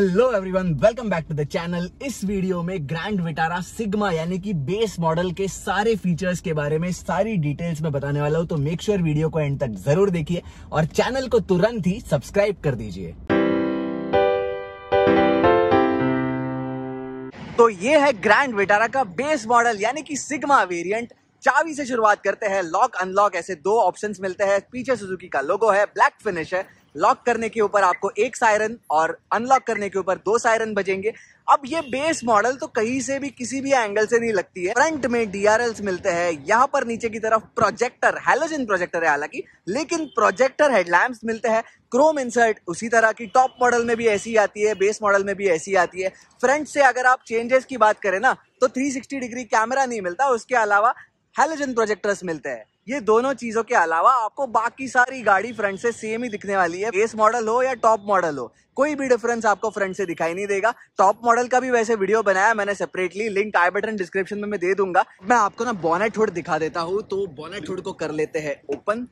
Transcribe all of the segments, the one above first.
hello everyone welcome back to the channel इस video में Grand Vitara Sigma यानी कि बेस मॉडल के सारे फीचर्स के बारे में सारी डिटेल्स में बताने वाला हूं तो मेक श्योर sure वीडियो को एंड तक जरूर देखिए और चैनल को तुरंत ही सब्सक्राइब कर दीजिए तो ये है ग्रैंड विटारा का बेस मॉडल यानी कि सिग्मा वेरियंट चाबी से शुरुआत करते हैं लॉक अनलॉक ऐसे दो ऑप्शंस मिलते हैं पीछे सुजुकी का लोगो है ब्लैक फिनिश है लॉक करने के ऊपर आपको एक सायरन और अनलॉक करने के ऊपर दो सायरन बजेंगे अब ये बेस मॉडल तो कहीं से भी किसी भी एंगल से नहीं लगती है फ्रंट में डीआरएल्स मिलते हैं यहाँ पर नीचे की तरफ प्रोजेक्टर हेलोजिन प्रोजेक्टर है हालांकि लेकिन प्रोजेक्टर हेडलैम्प मिलते हैं क्रोम इंसर्ट उसी तरह की टॉप मॉडल में भी ऐसी आती है बेस मॉडल में भी ऐसी आती है फ्रंट से अगर आप चेंजेस की बात करें ना तो 360 डिग्री कैमरा नहीं मिलता उसके अलावा हेलोजन प्रोजेक्टर्स मिलते हैं ये दोनों चीजों के अलावा आपको बाकी सारी गाड़ी फ्रंट से सेम ही दिखने वाली है बेस मॉडल हो या टॉप मॉडल हो कोई भी डिफरेंस आपको फ्रंट से दिखाई नहीं देगा टॉप मॉडल का भी वैसे वीडियो बनाया मैंने separately link I button description में मैं दे दूंगा मैं आपको ना बॉनेट हुड दिखा देता हूँ तो बॉनेट हुड को कर लेते हैं ओपन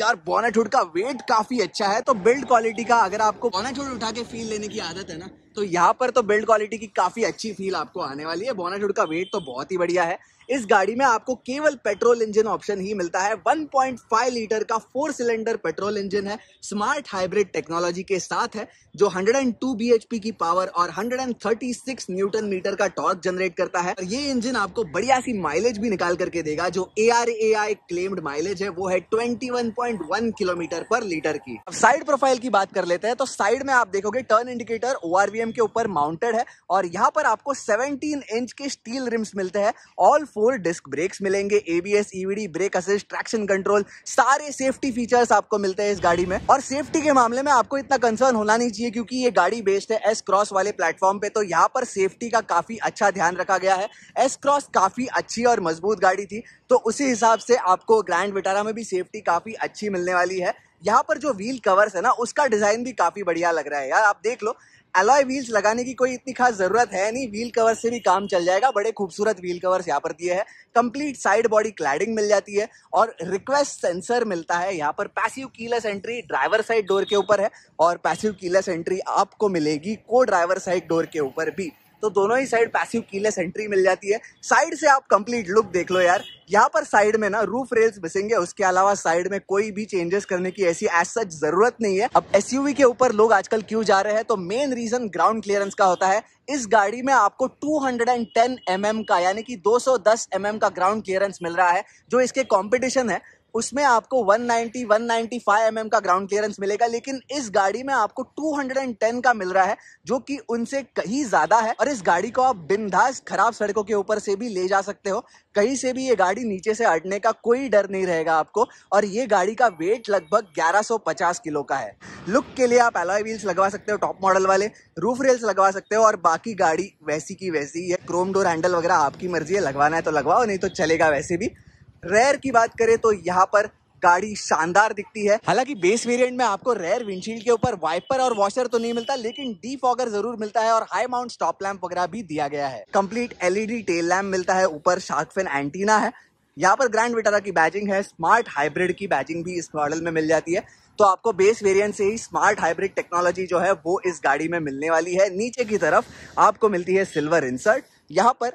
यार बॉनेट हुड का वेट काफी अच्छा है तो बिल्ड क्वालिटी का अगर आपको बॉनेट हुड उठा के फील लेने की आदत है ना तो यहाँ पर तो बिल्ड क्वालिटी की काफ़ी अच्छी फील आपको आने वाली है बोना का वेट तो बहुत ही बढ़िया है इस गाड़ी में आपको केवल पेट्रोल इंजन ऑप्शन ही मिलता है 1.5 लीटर का फोर सिलेंडर पेट्रोल इंजन है स्मार्ट हाइब्रिड टेक्नोलॉजी के साथ है जो 102 bhp की पावर और 136 न्यूटन मीटर का टॉर्क जनरेट करता है और ये इंजन आपको बढ़िया सी माइलेज भी निकाल करके देगा जो A R A I claimed mileage है वो है ट्वेंटी किलोमीटर पर लीटर की अब साइड प्रोफाइल की बात कर लेते हैं तो साइड में आप देखोगे टर्न इंडिकेटर ओ फ्रेम के ऊपर माउंटेड है और यहाँ पर आपको 17 इंच के स्टील रिम्स मिलते हैं ऑल फोर डिस्क ब्रेक्स मिलेंगे ABS EVD e brake assist traction control सारे सेफ्टी फीचर्स आपको मिलते हैं इस गाड़ी में और सेफ्टी के मामले में आपको इतना कंसर्न होना नहीं चाहिए क्योंकि ये गाड़ी बेस्ड है एस क्रॉस वाले प्लेटफॉर्म पे तो यहाँ पर सेफ्टी का काफी अच्छा ध्यान रखा गया है एस क्रॉस काफी अच्छी और मजबूत गाड़ी थी तो उसी हिसाब से आपको ग्रैंड विटारा में भी सेफ्टी काफी अच्छी मिलने वाली है यहाँ पर जो व्हील कवर्स है ना उसका डिजाइन भी काफी बढ़िया लग रहा है यार आप देख लो अलॉय व्हील्स लगाने की कोई इतनी खास जरूरत है नहीं व्हील कवर से भी काम चल जाएगा बड़े खूबसूरत व्हील कवर्स यहाँ पर दिए हैं कंप्लीट साइड बॉडी क्लैडिंग मिल जाती है और रिक्वेस्ट सेंसर मिलता है यहाँ पर passive keyless entry driver side door के ऊपर है और पैसिव कीलेस एंट्री आपको मिलेगी को ड्राइवर साइड डोर के ऊपर भी तो दोनों ही साइड पैसिव कीलेस एंट्री मिल जाती है साइड से आप कंप्लीट लुक देख लो यार यहाँ पर साइड में ना रूफ रेल्स मिसेंगे उसके अलावा साइड में कोई भी चेंजेस करने की ऐसी एज सच जरूरत नहीं है अब एस के ऊपर लोग आजकल क्यों जा रहे हैं तो मेन रीजन ग्राउंड क्लियरेंस का होता है इस गाड़ी में आपको 210 हंड्रेड mm का यानी कि 210 सौ mm का ग्राउंड क्लियरेंस मिल रहा है जो इसके कंपटीशन है उसमें आपको 190 195 एमएम mm का ग्राउंड क्लियरेंस मिलेगा लेकिन इस गाड़ी में आपको 210 का मिल रहा है जो कि उनसे कहीं ज्यादा है और इस गाड़ी को आप बिंदास खराब सड़कों के ऊपर से भी ले जा सकते हो कहीं से भी ये गाड़ी नीचे से अटने का कोई डर नहीं रहेगा आपको और ये गाड़ी का वेट लगभग 1150 किलो का है लुक के लिए आप एलॉय व्हील्स लगवा सकते हो टॉप मॉडल वाले रूफ रेल्स लगवा सकते हो और बाकी गाड़ी वैसी की वैसी है क्रोम डोर हैंडल वगैरह आपकी मर्जी है लगवाना है तो लगवाओ नहीं तो चलेगा वैसे भी रेयर की बात करें तो यहाँ पर गाड़ी शानदार दिखती है हालांकि बेस वेरिएंट में आपको रेयर विंडशील्ड के ऊपर वाइपर और वॉशर तो नहीं मिलता लेकिन डी फॉगर जरूर मिलता है और हाई माउंट स्टॉप लैम्प वगैरह भी दिया गया है कंप्लीट एलईडी टेल लैम्प मिलता है ऊपर शार्क फिन एंटीना है यहाँ पर ग्रैंड विटारा की बैजिंग है स्मार्ट हाइब्रिड की बैजिंग भी इस मॉडल में मिल जाती है तो आपको बेस वेरिएंट से ही स्मार्ट हाइब्रिड टेक्नोलॉजी जो है वो इस गाड़ी में मिलने वाली है नीचे की तरफ आपको मिलती है सिल्वर इंसर्ट यहाँ पर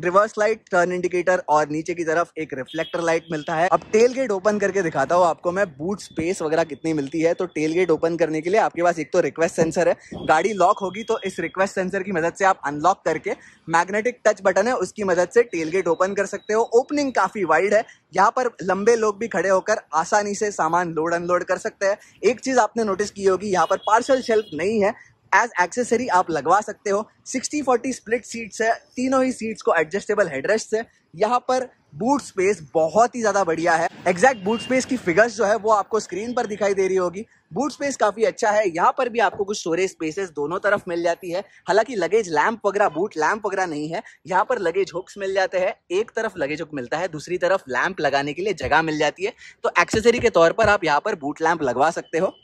रिवर्स लाइट टर्न इंडिकेटर और नीचे की तरफ एक रिफ्लेक्टर लाइट मिलता है अब टेल गेट ओपन करके दिखाता हूँ आपको मैं बूट स्पेस वगैरह कितनी मिलती है तो टेल गेट ओपन करने के लिए आपके पास एक तो रिक्वेस्ट सेंसर है गाड़ी लॉक होगी तो इस रिक्वेस्ट सेंसर की मदद से आप अनलॉक करके मैग्नेटिक टच बटन है उसकी मदद से टेल गेट ओपन कर सकते हो ओपनिंग काफी वाइड है यहाँ पर लंबे लोग भी खड़े होकर आसानी से सामान लोड अनलोड कर सकते हैं एक चीज आपने नोटिस की होगी यहाँ पर पार्सल शेल्फ नहीं है एज एक्सेसरी आप लगवा सकते हो सिक्सटी फोर्टी स्प्लिट सीट्स है तीनों ही सीट्स को एडजस्टेबल हेडरेस्ट है यहाँ पर बूट स्पेस बहुत ही ज़्यादा बढ़िया है एग्जैक्ट बूट स्पेस की फिगर्स जो है वो आपको स्क्रीन पर दिखाई दे रही होगी बूट स्पेस काफ़ी अच्छा है यहाँ पर भी आपको कुछ स्टोरेज स्पेसेस दोनों तरफ मिल जाती है हालांकि लगेज लैम्प वगैरह बूट लैम्प वगैरह नहीं है यहाँ पर लगेज हुक्स मिल जाते हैं एक तरफ लगेज हुक मिलता है दूसरी तरफ लैम्प लगाने के लिए जगह मिल जाती है तो एक्सेसरी के तौर पर आप यहाँ पर बूट लैंप लगवा सकते हो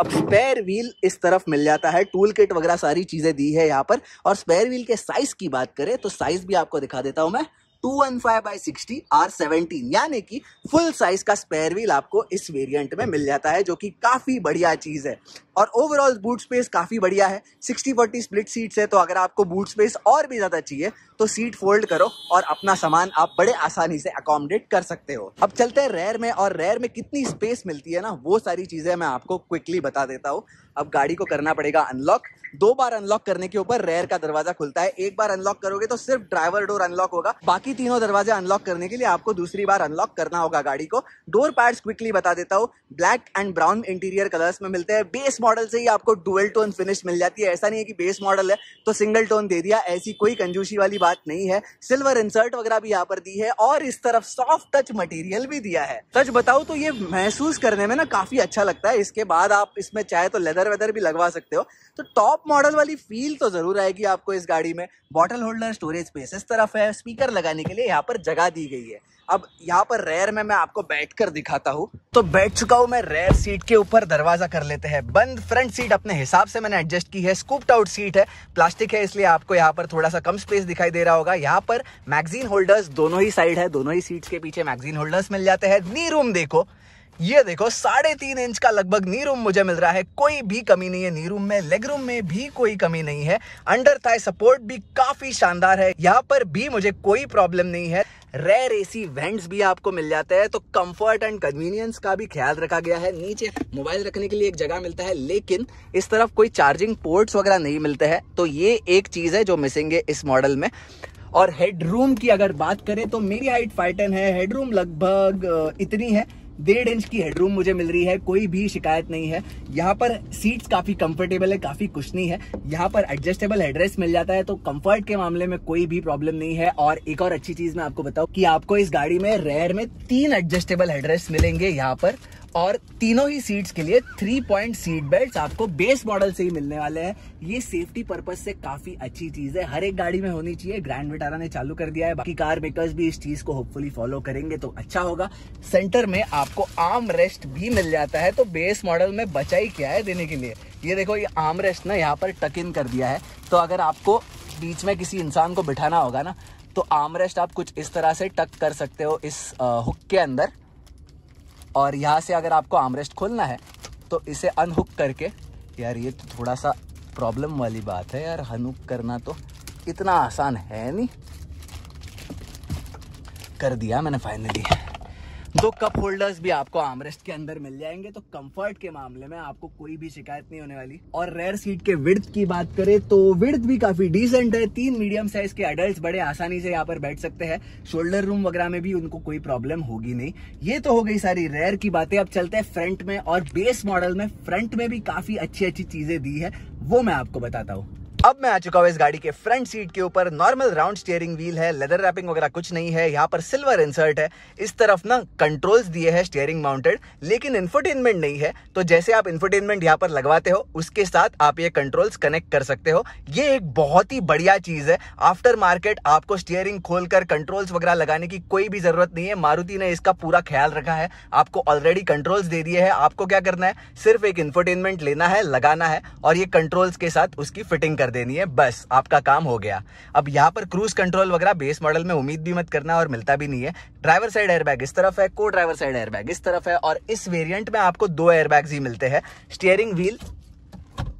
अब स्पेयर व्हील इस तरफ मिल जाता है टूल किट वगैरह सारी चीज़ें दी है यहाँ पर और स्पेयर व्हील के साइज़ की बात करें तो साइज़ भी आपको दिखा देता हूं मैं two one five by sixty R seventeen यानी कि फुल साइज का स्पेयर व्हील आपको इस वेरिएंट में मिल जाता है जो कि काफ़ी बढ़िया चीज़ है और ओवरऑल बूट स्पेस काफ़ी बढ़िया है सिक्सटी फोर्टी स्प्लिट सीट्स है तो अगर आपको बूट स्पेस और भी ज़्यादा चाहिए तो सीट फोल्ड करो और अपना सामान आप बड़े आसानी से अकोमोडेट कर सकते हो अब चलते हैं रेयर में और रेयर में कितनी स्पेस मिलती है ना वो सारी चीज़ें मैं आपको क्विकली बता देता हूँ अब गाड़ी को करना पड़ेगा अनलॉक दो बार अनलॉक करने के ऊपर रेयर का दरवाजा खुलता है एक बार अनलॉक करोगे तो सिर्फ ड्राइवर डोर अनलॉक होगा बाकी बाकी तीनों दरवाजे अनलॉक करने के लिए आपको दूसरी बार अनलॉक करना होगा गाड़ी को डोर पैड्स क्विकली बता देता हूँ black and brown interior colours में मिलते हैं बेस मॉडल से ही आपको डुअल टोन फिनिश मिल जाती है ऐसा नहीं है कि बेस मॉडल है तो सिंगल टोन दे दिया ऐसी कोई कंजूसी वाली बात नहीं है सिल्वर इंसर्ट वगैरह भी यहाँ पर दी है और इस तरफ सॉफ्ट टच मटीरियल भी दिया है सच बताऊ तो ये महसूस करने में ना काफी अच्छा लगता है इसके बाद आप इसमें चाहे तो लेदर वेदर भी लगवा सकते हो तो टॉप मॉडल वाली फील तो जरूर आएगी आपको इस गाड़ी में बॉटल होल्डर स्टोरेज स्पेस इस तरफ है स्पीकर लगाने करने के लिए यहाँ पर जगह दी गई है अब यहाँ पर रेयर में मैं आपको बैठ कर दिखाता हूँ तो बैठ चुका हूँ मैं रेयर सीट के ऊपर दरवाजा कर लेते हैं बंद फ्रंट सीट अपने हिसाब से मैंने एडजस्ट की है स्कूप्ड आउट सीट है प्लास्टिक है इसलिए आपको यहाँ पर थोड़ा सा कम स्पेस दिखाई दे रहा होगा यहाँ पर मैगजीन होल्डर्स दोनों ही साइड है दोनों ही सीट के पीछे मैगजीन होल्डर्स मिल जाते हैं नी रूम देखो ये देखो साढ़े तीन इंच का लगभग नी रूम मुझे मिल रहा है कोई भी कमी नहीं है नी रूम में लेग रूम में भी कोई कमी नहीं है अंडर थाई सपोर्ट भी काफी शानदार है यहाँ पर भी मुझे कोई प्रॉब्लम नहीं है रेयर एसी वेंट्स भी आपको मिल जाते हैं तो कंफर्ट एंड कन्वीनियंस का भी ख्याल रखा गया है नीचे मोबाइल रखने के लिए एक जगह मिलता है लेकिन इस तरफ कोई चार्जिंग पोर्ट्स वगैरह नहीं मिलते हैं तो ये एक चीज है जो मिसिंग है इस मॉडल में और हेडरूम की अगर बात करें तो मेरी हाइट फाइटन है हेडरूम लगभग इतनी है डेढ़ इंच की हेडरूम मुझे मिल रही है कोई भी शिकायत नहीं है यहाँ पर सीट्स काफी कंफर्टेबल है काफी कुछ नहीं है यहाँ पर एडजस्टेबल हेडरेस्ट मिल जाता है तो कंफर्ट के मामले में कोई भी प्रॉब्लम नहीं है और एक और अच्छी चीज मैं आपको बताऊँ की आपको इस गाड़ी में रेयर में तीन एडजस्टेबल हेडरेस्ट मिलेंगे यहाँ पर और तीनों ही सीट्स के लिए थ्री पॉइंट सीट बेल्ट आपको बेस मॉडल से ही मिलने वाले हैं ये सेफ्टी पर्पज से काफी अच्छी चीज है हर एक गाड़ी में होनी चाहिए ग्रैंड विटारा ने चालू कर दिया है बाकी कार मेकर्स भी इस चीज को होपफुली फॉलो करेंगे तो अच्छा होगा सेंटर में आपको आर्म रेस्ट भी मिल जाता है तो बेस मॉडल में बचा ही क्या है देने के लिए ये देखो ये आर्म रेस्ट ना यहाँ पर टक इन कर दिया है तो अगर आपको बीच में किसी इंसान को बिठाना होगा ना तो आर्म रेस्ट आप कुछ इस तरह से टक कर सकते हो इस हुक के अंदर और यहाँ से अगर आपको आमरेस्ट खोलना है तो इसे अनहुक करके यार ये तो थोड़ा सा प्रॉब्लम वाली बात है यार अनहुक करना तो इतना आसान है नहीं कर दिया मैंने फाइनली दो कप होल्डर्स भी आपको आमरेस्ट के अंदर मिल जाएंगे तो कंफर्ट के मामले में आपको कोई भी शिकायत नहीं होने वाली और रेयर सीट के विर्थ की बात करें तो विर्थ भी काफी डिसेंट है तीन मीडियम साइज के एडल्ट बड़े आसानी से यहाँ पर बैठ सकते हैं शोल्डर रूम वगैरह में भी उनको कोई प्रॉब्लम होगी नहीं ये तो हो गई सारी रेयर की बातें अब चलते हैं फ्रंट में और बेस मॉडल में फ्रंट में भी काफी अच्छी अच्छी चीजें दी है वो मैं आपको बताता हूँ अब मैं आ चुका हूँ इस गाड़ी के फ्रंट सीट के ऊपर नॉर्मल राउंड स्टीयरिंग व्हील है लेदर रैपिंग वगैरह कुछ नहीं है यहाँ पर सिल्वर इंसर्ट है इस तरफ ना कंट्रोल्स दिए हैं स्टीयरिंग माउंटेड लेकिन इन्फोटेनमेंट नहीं है तो जैसे आप इन्फोटेनमेंट यहाँ पर लगवाते हो उसके साथ आप ये कंट्रोल्स कनेक्ट कर सकते हो ये एक बहुत ही बढ़िया चीज है आफ्टर मार्केट आपको स्टीयरिंग खोलकर कंट्रोल्स वगैरह लगाने की कोई भी जरूरत नहीं है मारुति ने इसका पूरा ख्याल रखा है आपको ऑलरेडी कंट्रोल्स दे दिए है आपको क्या करना है सिर्फ एक इन्फोटेनमेंट लेना है लगाना है और ये कंट्रोल्स के साथ उसकी फिटिंग कर देनी है बस आपका काम हो गया अब यहाँ पर क्रूज कंट्रोल वगैरह बेस मॉडल में उम्मीद भी मत करना और मिलता भी नहीं है ड्राइवर साइड एयरबैग इस तरफ है को ड्राइवर साइड एयरबैग इस तरफ है और इस वेरियंट में आपको दो एयरबैग ही मिलते हैं स्टियरिंग व्हील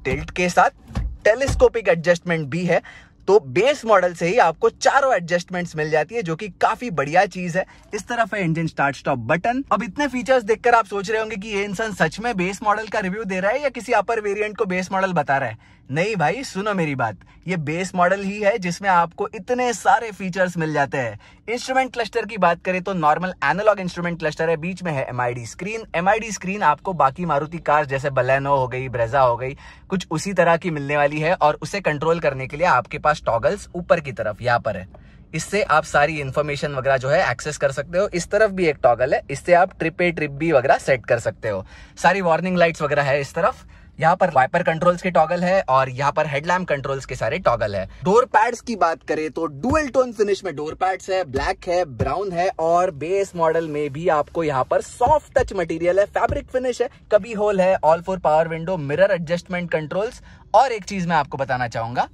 टिल्ट के साथ टेलीस्कोपिक एडजस्टमेंट भी है तो बेस मॉडल से ही आपको चारों एडजस्टमेंट्स मिल जाती है जो कि काफी बढ़िया चीज है इस तरफ है इंजन स्टार्ट स्टॉप बटन अब इतने फीचर्स देखकर आप सोच रहे होंगे कि ये इंसान सच में बेस मॉडल का रिव्यू दे रहा है या किसी अपर वेरिएंट को बेस मॉडल बता रहा है नहीं भाई सुनो मेरी बात ये बेस मॉडल ही है जिसमें आपको इतने सारे फीचर्स मिल जाते हैं इंस्ट्रूमेंट क्लस्टर की बात करें तो नॉर्मल एनालॉग इंस्ट्रूमेंट क्लस्टर है बीच में है एमआईडी स्क्रीन एमआईडी स्क्रीन आपको बाकी मारुति कार जैसे बलेनो हो गई ब्रेजा हो गई कुछ उसी तरह की मिलने वाली है और उसे कंट्रोल करने के लिए आपके पास टॉगल्स ऊपर की तरफ यहाँ पर है इससे आप सारी इन्फॉर्मेशन वगैरह जो है एक्सेस कर सकते हो इस तरफ भी एक टॉगल है इससे आप ट्रिप ए ट्रिप बी वगैरह सेट कर सकते हो सारी वार्निंग लाइट्स वगैरह है इस तरफ यहाँ पर वाइपर कंट्रोल्स के टॉगल है और यहाँ पर हेडलैम्प कंट्रोल्स के सारे टॉगल है डोर पैड्स की बात करें तो डुअल टोन फिनिश में डोर पैड्स है ब्लैक है ब्राउन है और बेस मॉडल में भी आपको यहाँ पर सॉफ्ट टच मटेरियल है फैब्रिक फिनिश है कभी होल है all four power window mirror adjustment controls और एक चीज मैं आपको बताना चाहूंगा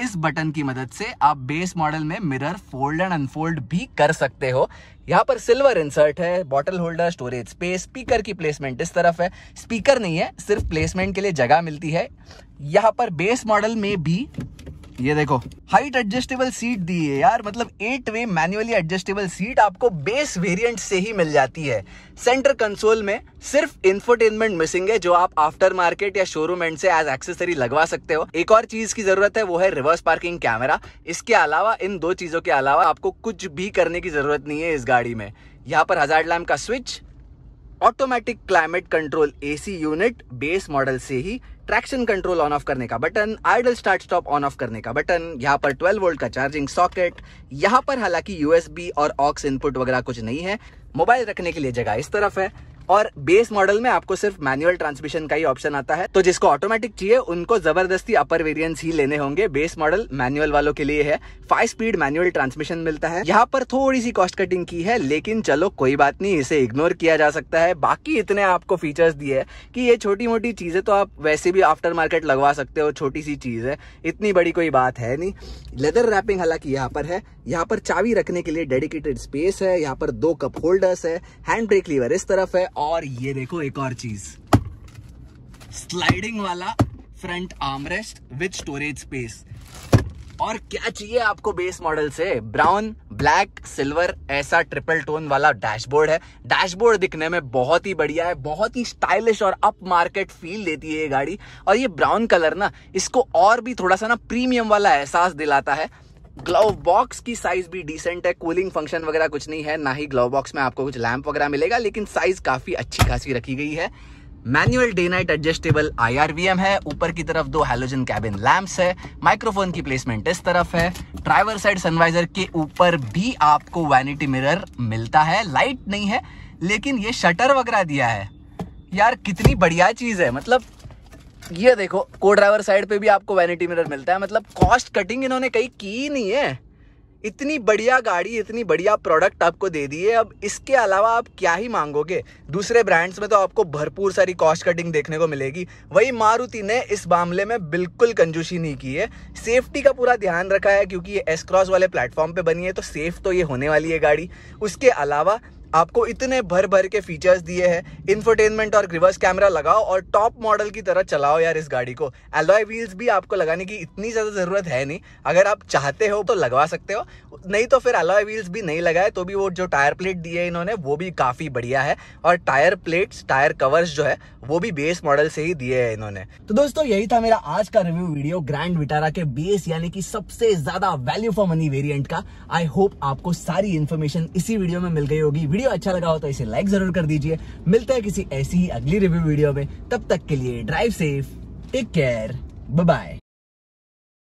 इस बटन की मदद से आप बेस मॉडल में मिरर फोल्ड एंड अनफोल्ड भी कर सकते हो यहाँ पर सिल्वर इंसर्ट है bottle holder storage space speaker की प्लेसमेंट इस तरफ है स्पीकर नहीं है सिर्फ प्लेसमेंट के लिए जगह मिलती है यहाँ पर बेस मॉडल में भी ये देखो हाइट एडजस्टेबल सीट दी है यार मतलब eight way manually adjustable seat आपको बेस वेरिएंट से ही मिल जाती है सेंटर कंसोल में सिर्फ इंफोटेनमेंट मिसिंग है जो आप आफ्टर मार्केट या शोरूम एंड से एज एक्सेसरी लगवा सकते हो एक और चीज की जरूरत है वो है रिवर्स पार्किंग कैमरा इसके अलावा इन दो चीजों के अलावा आपको कुछ भी करने की जरूरत नहीं है इस गाड़ी में यहाँ पर हजार लैम का switch automatic climate control AC unit base model से ही ट्रैक्शन कंट्रोल ऑन ऑफ करने का button idle start stop on off करने का बटन यहाँ पर 12 वोल्ट का चार्जिंग सॉकेट यहाँ पर हालांकि यूएसबी और ऑक्स इनपुट वगैरह कुछ नहीं है मोबाइल रखने के लिए जगह इस तरफ है और बेस मॉडल में आपको सिर्फ मैनुअल ट्रांसमिशन का ही ऑप्शन आता है तो जिसको ऑटोमेटिक चाहिए उनको जबरदस्ती अपर वेरियंट ही लेने होंगे बेस मॉडल मैनुअल वालों के लिए है फाइव स्पीड मैनुअल ट्रांसमिशन मिलता है यहाँ पर थोड़ी सी कॉस्ट कटिंग की है लेकिन चलो कोई बात नहीं इसे इग्नोर किया जा सकता है बाकी इतने आपको फीचर्स दिए है कि ये छोटी मोटी चीजें तो आप वैसे भी आफ्टर मार्केट लगवा सकते हो छोटी सी चीज है इतनी बड़ी कोई बात है नहीं लेदर रैपिंग हालांकि यहाँ पर है यहाँ पर चाबी रखने के लिए डेडिकेटेड स्पेस है यहाँ पर दो कप होल्डर्स है हैंड ब्रेक लीवर इस तरफ है और ये देखो एक और चीज स्लाइडिंग वाला front armrest with storage space और क्या चाहिए आपको बेस मॉडल से ब्राउन ब्लैक सिल्वर ऐसा ट्रिपल टोन वाला डैशबोर्ड है डैशबोर्ड दिखने में बहुत ही बढ़िया है बहुत ही स्टाइलिश और अप मार्केट फील देती है ये गाड़ी और ये ब्राउन कलर ना इसको और भी थोड़ा सा ना प्रीमियम वाला एहसास दिलाता है ग्लव बॉक्स की साइज भी डिसेंट है कूलिंग फंक्शन वगैरह कुछ नहीं है ना ही ग्लव बॉक्स में आपको कुछ लैंप वगैरह मिलेगा लेकिन साइज काफी अच्छी खासी रखी गई है manual day night adjustable IRVM है ऊपर की तरफ दो हेलोजन कैबिन लैंप्स है माइक्रोफोन की प्लेसमेंट इस तरफ है ड्राइवर साइड सनवाइजर के ऊपर भी आपको वैनिटी मिरर मिलता है लाइट नहीं है लेकिन ये शटर वगैरह दिया है यार कितनी बढ़िया चीज है मतलब ये देखो को ड्राइवर साइड पे भी आपको वैनिटी मिरर मिलता है मतलब कॉस्ट कटिंग इन्होंने कहीं की नहीं है इतनी बढ़िया गाड़ी इतनी बढ़िया प्रोडक्ट आपको दे दिए अब इसके अलावा आप क्या ही मांगोगे दूसरे ब्रांड्स में तो आपको भरपूर सारी कॉस्ट कटिंग देखने को मिलेगी वही मारुति ने इस मामले में बिल्कुल कंजूसी नहीं की है सेफ्टी का पूरा ध्यान रखा है क्योंकि ये एस क्रॉस वाले प्लेटफॉर्म पे बनी है तो सेफ तो ये होने वाली है गाड़ी उसके अलावा आपको इतने भर भर के फीचर्स दिए हैं इन्फोटेनमेंट और रिवर्स कैमरा लगाओ और टॉप मॉडल की तरह चलाओ यार इस गाड़ी को एलॉय व्हील्स भी आपको लगाने की इतनी ज़्यादा ज़रूरत है नहीं अगर आप चाहते हो तो लगवा सकते हो नहीं तो फिर एलॉय व्हील्स भी नहीं लगाए तो भी वो जो टायर प्लेट दिए इन्होंने वो भी काफ़ी बढ़िया है और टायर प्लेट्स टायर कवर्स जो है वो भी बेस मॉडल से ही दिए है इन्होंने तो दोस्तों यही था मेरा आज का रिव्यू वीडियो ग्रैंड विटारा के बेस यानी कि सबसे ज़्यादा वैल्यू फॉर मनी वेरियंट का आई होप आपको सारी इन्फॉर्मेशन इसी वीडियो में मिल गई होगी वीडियो वीडियो अच्छा लगा हो तो इसे लाइक जरूर कर दीजिए मिलता है किसी ऐसी ही अगली रिव्यू वीडियो में तब तक के लिए drive safe take care bye